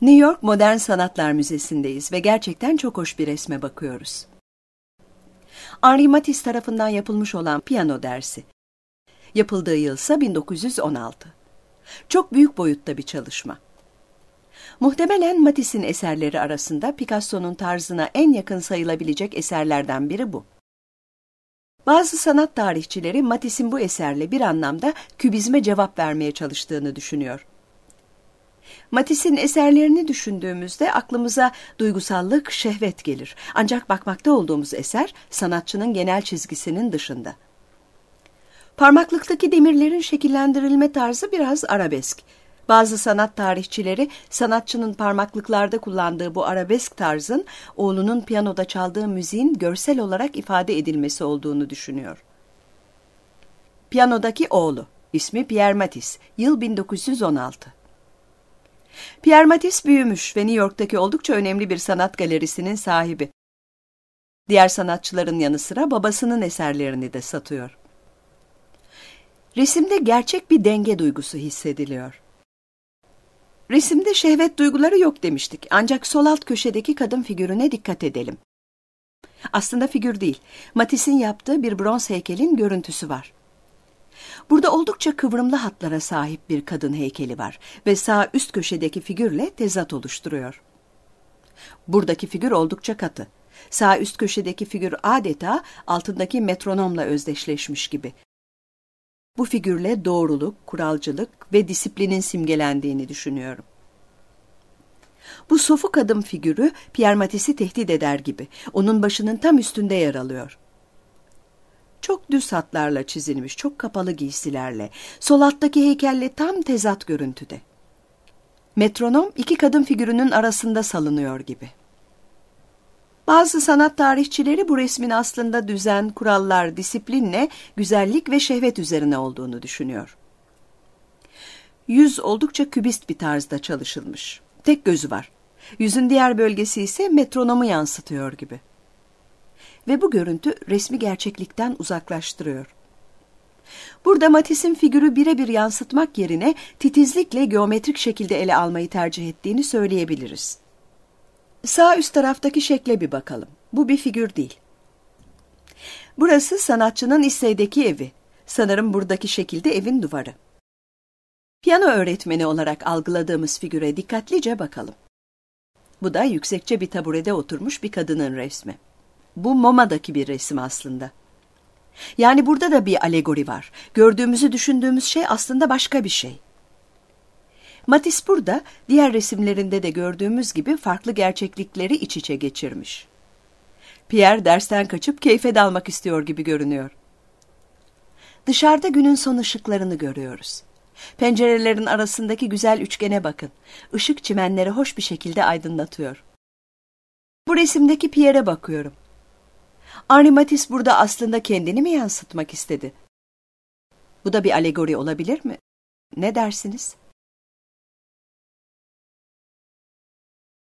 New York Modern Sanatlar Müzesi'ndeyiz ve gerçekten çok hoş bir resme bakıyoruz. Henri Matisse tarafından yapılmış olan piyano dersi. Yapıldığı yıl ise 1916. Çok büyük boyutta bir çalışma. Muhtemelen Matisse'in eserleri arasında Picasso'nun tarzına en yakın sayılabilecek eserlerden biri bu. Bazı sanat tarihçileri Matisse'in bu eserle bir anlamda kübizme cevap vermeye çalıştığını düşünüyor. Matisse'in eserlerini düşündüğümüzde aklımıza duygusallık, şehvet gelir. Ancak bakmakta olduğumuz eser sanatçının genel çizgisinin dışında. Parmaklıktaki demirlerin şekillendirilme tarzı biraz arabesk. Bazı sanat tarihçileri sanatçının parmaklıklarda kullandığı bu arabesk tarzın oğlunun piyanoda çaldığı müziğin görsel olarak ifade edilmesi olduğunu düşünüyor. Piyanodaki oğlu, ismi Pierre Matisse, yıl 1916. Pierre Matisse büyümüş ve New York'taki oldukça önemli bir sanat galerisinin sahibi. Diğer sanatçıların yanı sıra babasının eserlerini de satıyor. Resimde gerçek bir denge duygusu hissediliyor. Resimde şehvet duyguları yok demiştik ancak sol alt köşedeki kadın figürüne dikkat edelim. Aslında figür değil, Matisse'in yaptığı bir bronz heykelin görüntüsü var. Burada oldukça kıvrımlı hatlara sahip bir kadın heykeli var ve sağ üst köşedeki figürle tezat oluşturuyor. Buradaki figür oldukça katı. Sağ üst köşedeki figür adeta altındaki metronomla özdeşleşmiş gibi. Bu figürle doğruluk, kuralcılık ve disiplinin simgelendiğini düşünüyorum. Bu sofuk adım figürü Pierre Matisse'i tehdit eder gibi. Onun başının tam üstünde yer alıyor. Çok düz hatlarla çizilmiş, çok kapalı giysilerle. Sol alttaki heykelle tam tezat görüntüde. Metronom iki kadın figürünün arasında salınıyor gibi. Bazı sanat tarihçileri bu resmin aslında düzen, kurallar, disiplinle güzellik ve şehvet üzerine olduğunu düşünüyor. Yüz oldukça kübist bir tarzda çalışılmış. Tek gözü var. Yüzün diğer bölgesi ise metronomu yansıtıyor gibi ve bu görüntü resmi gerçeklikten uzaklaştırıyor. Burada Matisse'in figürü birebir yansıtmak yerine titizlikle geometrik şekilde ele almayı tercih ettiğini söyleyebiliriz. Sağ üst taraftaki şekle bir bakalım. Bu bir figür değil. Burası sanatçının İssey'deki evi. Sanırım buradaki şekilde evin duvarı. Piyano öğretmeni olarak algıladığımız figüre dikkatlice bakalım. Bu da yüksekçe bir taburede oturmuş bir kadının resmi. Bu MoMA'daki bir resim aslında. Yani burada da bir alegori var. Gördüğümüzü düşündüğümüz şey aslında başka bir şey. Matisse burada diğer resimlerinde de gördüğümüz gibi farklı gerçeklikleri iç içe geçirmiş. Pierre dersten kaçıp keyfe dalmak istiyor gibi görünüyor. Dışarıda günün son ışıklarını görüyoruz. Pencerelerin arasındaki güzel üçgene bakın. Işık çimenleri hoş bir şekilde aydınlatıyor. Bu resimdeki Pierre'e bakıyorum. Henri Matisse burada aslında kendini mi yansıtmak istedi? Bu da bir alegori olabilir mi? Ne dersiniz?